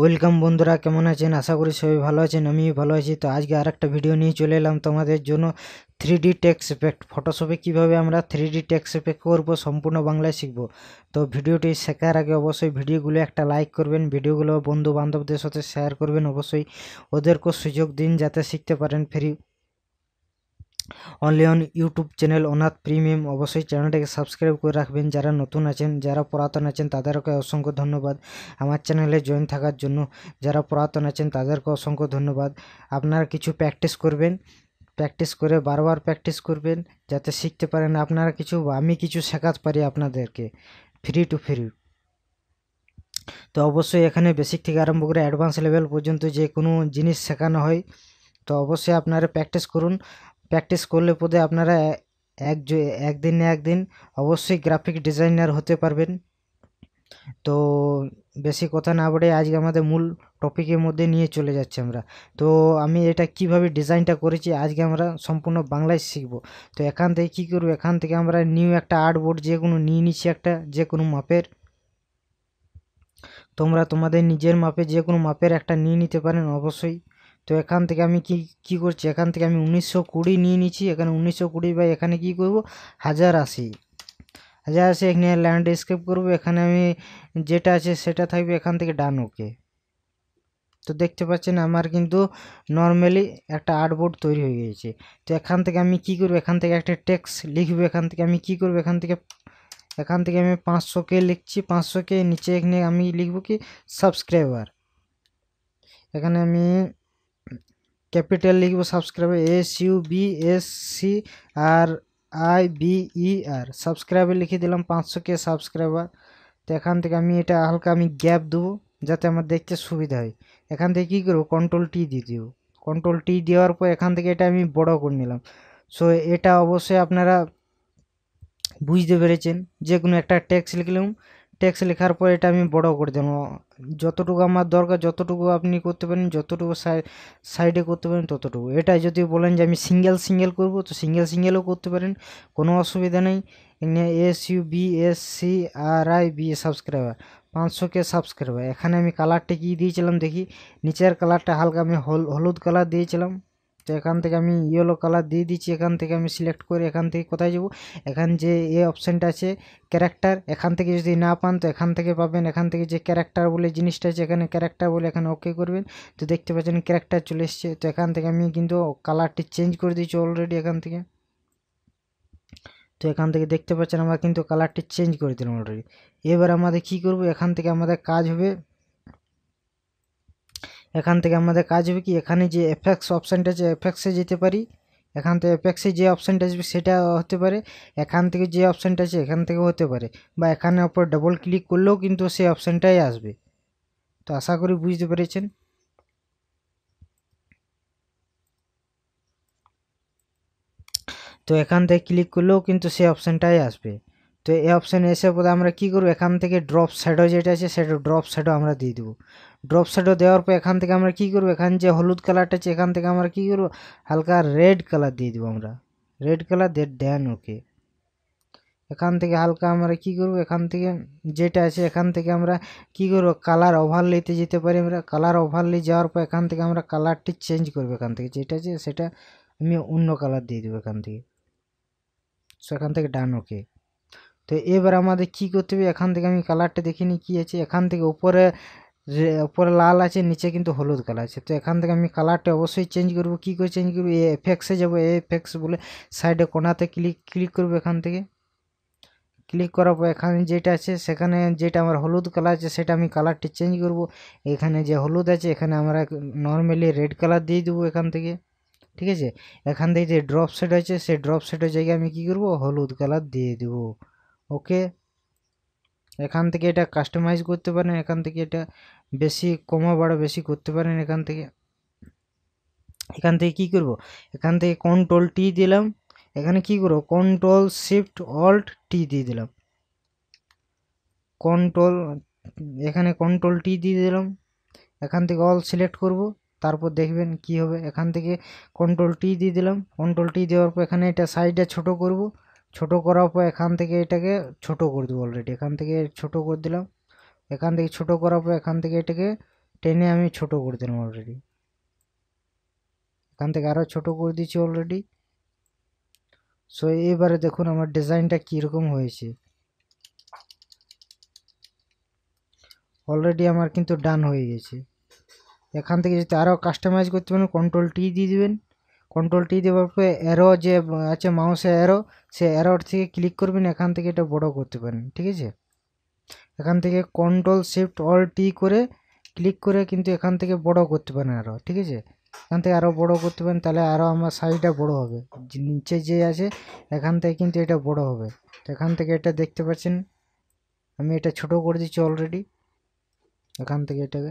welcome বন্ধুরা কেমন আছেন আশা করি সবাই ভালো আছেন আমি ভালো আছি তো আজকে আর একটা ভিডিও নিয়ে চলে এলাম তোমাদের জন্য থ্রি ডি টেক্স এফেক্ট ফটোশপে কীভাবে আমরা থ্রি ডি টেক্স এফেক্ট করবো সম্পূর্ণ বাংলায় শিখব তো ভিডিওটি শেখার আগে অবশ্যই ভিডিওগুলো একটা লাইক করবেন ভিডিওগুলো বন্ধু বান্ধবদের সাথে শেয়ার করবেন অবশ্যই ওদেরকেও সুযোগ দিন যাতে শিখতে পারেন free only on YouTube channel অনাথ প্রিমিয়াম অবশ্যই চ্যানেলটাকে সাবস্ক্রাইব করে রাখবেন যারা নতুন আছেন যারা পুরাতন আছেন তাদেরকে অসংখ্য ধন্যবাদ আমার চ্যানেলে জয়েন থাকার জন্য যারা পুরাতন আছেন তাদেরকে অসংখ্য ধন্যবাদ আপনারা কিছু প্র্যাকটিস করবেন প্র্যাকটিস করে বারবার প্র্যাকটিস করবেন যাতে শিখতে পারেন আপনারা কিছু আমি কিছু শেখাতে পারি আপনাদেরকে ফ্রি টু ফ্রি তো অবশ্যই এখানে বেসিক থেকে আরম্ভ করে অ্যাডভান্স লেভেল পর্যন্ত যে কোনো জিনিস শেখানো হয় তো অবশ্যই আপনারা প্র্যাকটিস করুন প্র্যাকটিস করলে পদে আপনারা এক একদিন না একদিন অবশ্যই গ্রাফিক ডিজাইনার হতে পারবেন তো বেশি কথা না বলে আজকে আমাদের মূল টপিকের মধ্যে নিয়ে চলে যাচ্ছি আমরা তো আমি এটা কিভাবে ডিজাইনটা করেছি আজকে আমরা সম্পূর্ণ বাংলায় শিখব তো এখান থেকে কী করবো এখান থেকে আমরা নিউ একটা আর্ট বোর্ড যে কোনো নিয়ে নিচ্ছি একটা যে কোনো মাপের তোমরা তোমাদের নিজের মাপে যে কোনো মাপের একটা নিয়ে নিতে পারেন অবশ্যই তো এখান থেকে আমি কি কি করছি এখান থেকে আমি উনিশশো কুড়ি নিয়ে নিচ্ছি এখানে উনিশশো কুড়ি বা এখানে কি করব হাজার আশি হাজার আশি এখানে ল্যান্ড স্কেপ করবো এখানে আমি যেটা আছে সেটা থাকবে এখান থেকে ডান ওকে তো দেখতে পাচ্ছেন আমার কিন্তু নর্মালি একটা আর্টবোর্ড তৈরি হয়ে গিয়েছে তো এখান থেকে আমি কি করব এখান থেকে একটা টেক্স লিখবো এখান থেকে আমি কি করব এখান থেকে এখান থেকে আমি পাঁচশোকে লিখছি পাঁচশোকে নিচে এখানে আমি লিখব কি সাবস্ক্রাইবার এখানে আমি ক্যাপিটাল লিখবো subscriber S U B S C R I B E R subscriber লিখে দিলাম পাঁচশো কে সাবস্ক্রাইবার তো এখান থেকে আমি এটা হালকা আমি গ্যাপ দেবো যাতে আমার দেখতে সুবিধা হয় এখান থেকে কী করবো কন্ট্রোল টি দিয়ে দিব কন্ট্রোল টি দেওয়ার পর এখান থেকে এটা আমি বড় করে নিলাম সো এটা অবশ্যই আপনারা বুঝতে পেরেছেন যে কোনো একটা ট্যাক্স লিখলাম ট্যাক্স লেখার পর এটা আমি বড় করে দিলাম যতটুকু আমার দরকার যতটুকু আপনি করতে পারেন যতটুকু সাইডে করতে পারেন ততটুকু এটাই যদি বলেন যে আমি সিঙ্গেল সিঙ্গেল করব তো সিঙ্গেল সিঙ্গেলও করতে পারেন কোনো অসুবিধা নেই S U B S C R I B subscriber পাঁচশো কে সাবস্ক্রাইবার এখানে আমি কালারটা কী দিয়েছিলাম দেখি নিচের কালারটা হালকা আমি হলুদ কালার দিয়েছিলাম তো এখান থেকে আমি ইয়েলো কালার দিয়ে দিচ্ছি এখান থেকে আমি সিলেক্ট করে এখান থেকে কোথায় যাব এখান যে এ অপশানটা আছে ক্যারেক্টার এখান থেকে যদি না পান তো এখান থেকে পাবেন এখান থেকে যে ক্যারেক্টার বলে জিনিসটা আছে এখানে ক্যারেক্টার বলে এখানে ওকে করবেন তো দেখতে পাচ্ছেন ক্যারেক্টার চলে এসছে তো এখান থেকে আমি কিন্তু কালারটি চেঞ্জ করে দিয়েছি অলরেডি এখান থেকে তো এখান থেকে দেখতে পাচ্ছেন আমরা কিন্তু কালারটি চেঞ্জ করে দিলাম অলরেডি এবার আমাদের কি করব এখান থেকে আমাদের কাজ হবে এখান থেকে আমাদের কাজ হবে কি এখানে যে এফেক্স অপশানটা আছে এফেক্সে যেতে পারি এখান থেকে এফেক্সে যে অপশানটা আসবে সেটা হতে পারে এখান থেকে যে অপশানটা আছে এখান থেকে হতে পারে বা এখানে ওপর ডবল ক্লিক করলেও কিন্তু সেই অপশানটাই আসবে তো আশা করি বুঝতে পেরেছেন তো এখান থেকে ক্লিক করলেও কিন্তু সেই অপশানটাই আসবে তো এই অপশানে এসে পরে আমরা কি করব এখান থেকে ড্রপ শ্যাডো যেটা আছে সেটা ড্রপ শ্যাডো আমরা দিয়ে দেবো ড্রপ শ্যাডো দেওয়ার পর এখান থেকে আমরা কি করব এখান যে হলুদ কালারটা আছে এখান থেকে আমরা কি করব হালকা রেড কালার দিয়ে দেবো আমরা রেড কালার দে ড্যান ওকে এখান থেকে হালকা আমরা কি করব এখান থেকে যেটা আছে এখান থেকে আমরা কি করব কালার ওভারলিতে যেতে পারি আমরা কালার ওভারলি যাওয়ার পর এখান থেকে আমরা কালারটি চেঞ্জ করবো এখান থেকে যেটা আছে সেটা আমি অন্য কালার দিয়ে দেবো এখান থেকে সো এখান থেকে ডান ওকে তো এবার আমাদের কি করতে হবে এখান থেকে আমি কালারটা দেখে নিই কী আছে এখান থেকে উপরে উপরে লাল আছে নিচে কিন্তু হলুদ কালার আছে তো এখান থেকে আমি কালারটা অবশ্যই চেঞ্জ করব কি করে চেঞ্জ করবো এ এফেক্সে যাবো এ এফেক্স বলে সাইডে কোনাতে ক্লিক ক্লিক করবো এখান থেকে ক্লিক করার পর এখানে যেটা আছে সেখানে যেটা আমার হলুদ কালার আছে সেটা আমি কালারটি চেঞ্জ করব এখানে যে হলুদ আছে এখানে আমরা নর্মালি রেড কালার দিয়ে দেবো এখান থেকে ঠিক আছে এখান থেকে যে ড্রপ সেট আছে সেই ড্রপ সেটের জায়গায় আমি কি করব হলুদ কালার দিয়ে দেবো ওকে এখান থেকে এটা কাস্টমাইজ করতে পারেন এখান থেকে এটা বেশি কমা বাড়া বেশি করতে পারেন এখান থেকে এখান থেকে কি করব এখান থেকে কন্ট্রোল টি দিলাম এখানে কি করব কন্ট্রোল শিফট অল্ট টি দিয়ে দিলাম কন্ট্রোল এখানে কন্ট্রোল টি দিয়ে দিলাম এখান থেকে অল সিলেক্ট করব তারপর দেখবেন কি হবে এখান থেকে কন্ট্রোল টি দিয়ে দিলাম কন্ট্রোল টি দেওয়ার পর এখানে এটা সাইডটা ছোট করব ছোট করার পর এখান থেকে এটাকে ছোট করে দেবো অলরেডি এখান থেকে ছোট করে দিলাম এখান থেকে ছোট করার পর এখান থেকে এটাকে টেনে আমি ছোট করে দিলাম অলরেডি এখান থেকে আরও ছোট করে দিচ্ছি অলরেডি সো এবারে দেখুন আমার ডিজাইনটা কীরকম হয়েছে অলরেডি আমার কিন্তু ডান হয়ে গেছে এখান থেকে যদি আরও কাস্টমাইজ করতে পারেন কন্ট্রোল টি দিয়ে দেবেন কন্ট্রোল টি দেওয়ার পরে অ্যারো যে আছে মাউসে অ্যারো সে অ্যারোর থেকে ক্লিক করবেন এখান থেকে এটা বড় করতে পারেন ঠিক আছে এখান থেকে কন্ট্রোল শিফট অল টি করে ক্লিক করে কিন্তু এখান থেকে বড় করতে পারেন আরও ঠিক আছে এখান থেকে আরও বড় করতে পারেন তাহলে আরও আমার সাইজটা বড় হবে নিচে যে আছে এখান থেকে কিন্তু এটা বড় হবে তো এখান থেকে এটা দেখতে পাচ্ছেন আমি এটা ছোট করে দিচ্ছি অলরেডি এখান থেকে এটাকে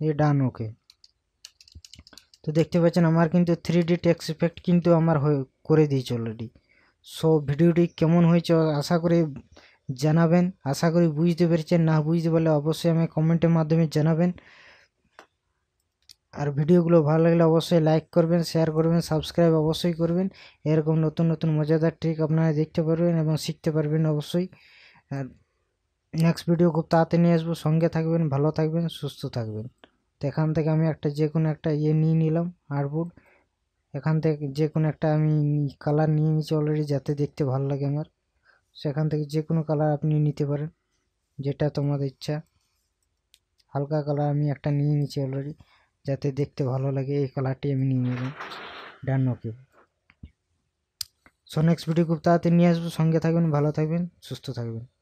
দিয়ে ডান ওকে তো দেখতে পাচ্ছেন আমার কিন্তু থ্রি ডি টেক্স ইফেক্ট কিন্তু আমার করে দিয়েছে অলরেডি সো ভিডিওটি কেমন হয়েছে আশা করি জানাবেন আশা করি বুঝতে পেরেছেন না বুঝতে পারলে অবশ্যই আমি কমেন্টের মাধ্যমে জানাবেন আর ভিডিওগুলো ভালো লাগলে অবশ্যই লাইক করবেন শেয়ার করবেন সাবস্ক্রাইব অবশ্যই করবেন এরকম নতুন নতুন মজাদার ট্রিক আপনারা দেখতে পারবেন এবং শিখতে পারবেন অবশ্যই আর নেক্সট ভিডিও খুব তাড়াতাড়ি নিয়ে আসবো সঙ্গে থাকবেন ভালো থাকবেন সুস্থ থাকবেন তো এখান থেকে আমি একটা যে কোনো একটা ইয়ে নিয়ে নিলাম আর্টবোর্ড এখান থেকে যে কোনো একটা আমি কালার নিয়ে নিচ্ছি অলরেডি যাতে দেখতে ভালো লাগে আমার সেখান থেকে যে কোনো কালার আপনি নিতে পারেন যেটা তোমাদের ইচ্ছা হালকা কালার আমি একটা নিয়ে নিচ্ছি অলরেডি যাতে দেখতে ভালো লাগে এই কালারটি আমি নিয়ে নিলাম done okay so next video খুব তাড়াতাড়ি নিয়ে আসবো সঙ্গে থাকবেন ভালো থাকবেন সুস্থ থাকবেন